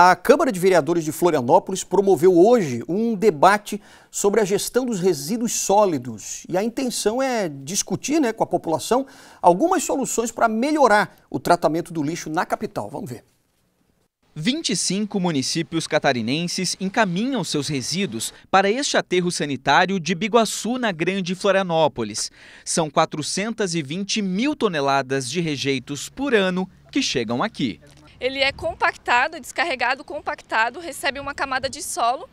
A Câmara de Vereadores de Florianópolis promoveu hoje um debate sobre a gestão dos resíduos sólidos. E a intenção é discutir né, com a população algumas soluções para melhorar o tratamento do lixo na capital. Vamos ver. 25 municípios catarinenses encaminham seus resíduos para este aterro sanitário de Biguaçu, na Grande Florianópolis. São 420 mil toneladas de rejeitos por ano que chegam aqui ele é compactado, descarregado, compactado, recebe uma camada de solo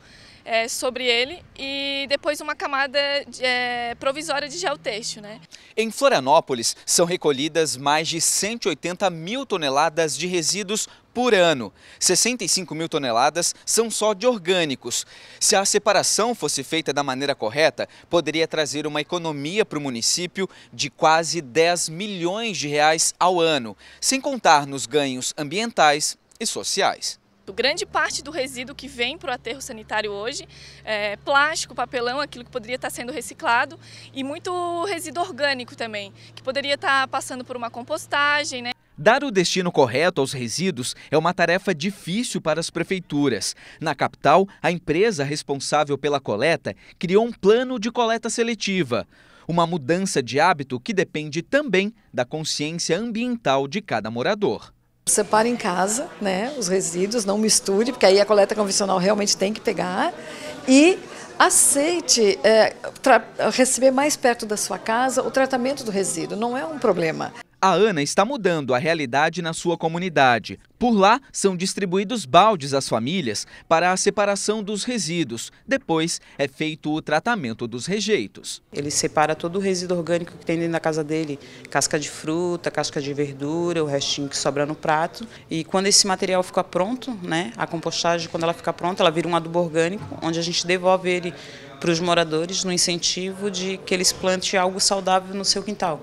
é, sobre ele e depois uma camada de, é, provisória de geotexto. Né? Em Florianópolis, são recolhidas mais de 180 mil toneladas de resíduos por ano. 65 mil toneladas são só de orgânicos. Se a separação fosse feita da maneira correta, poderia trazer uma economia para o município de quase 10 milhões de reais ao ano, sem contar nos ganhos ambientais e sociais grande parte do resíduo que vem para o aterro sanitário hoje é plástico, papelão, aquilo que poderia estar tá sendo reciclado e muito resíduo orgânico também, que poderia estar tá passando por uma compostagem, né? Dar o destino correto aos resíduos é uma tarefa difícil para as prefeituras. Na capital, a empresa responsável pela coleta criou um plano de coleta seletiva. Uma mudança de hábito que depende também da consciência ambiental de cada morador. Separe em casa né, os resíduos, não misture, porque aí a coleta convencional realmente tem que pegar. E aceite é, receber mais perto da sua casa o tratamento do resíduo, não é um problema a Ana está mudando a realidade na sua comunidade. Por lá, são distribuídos baldes às famílias para a separação dos resíduos. Depois, é feito o tratamento dos rejeitos. Ele separa todo o resíduo orgânico que tem dentro da casa dele, casca de fruta, casca de verdura, o restinho que sobra no prato. E quando esse material fica pronto, né, a compostagem, quando ela fica pronta, ela vira um adubo orgânico, onde a gente devolve ele para os moradores no incentivo de que eles plantem algo saudável no seu quintal.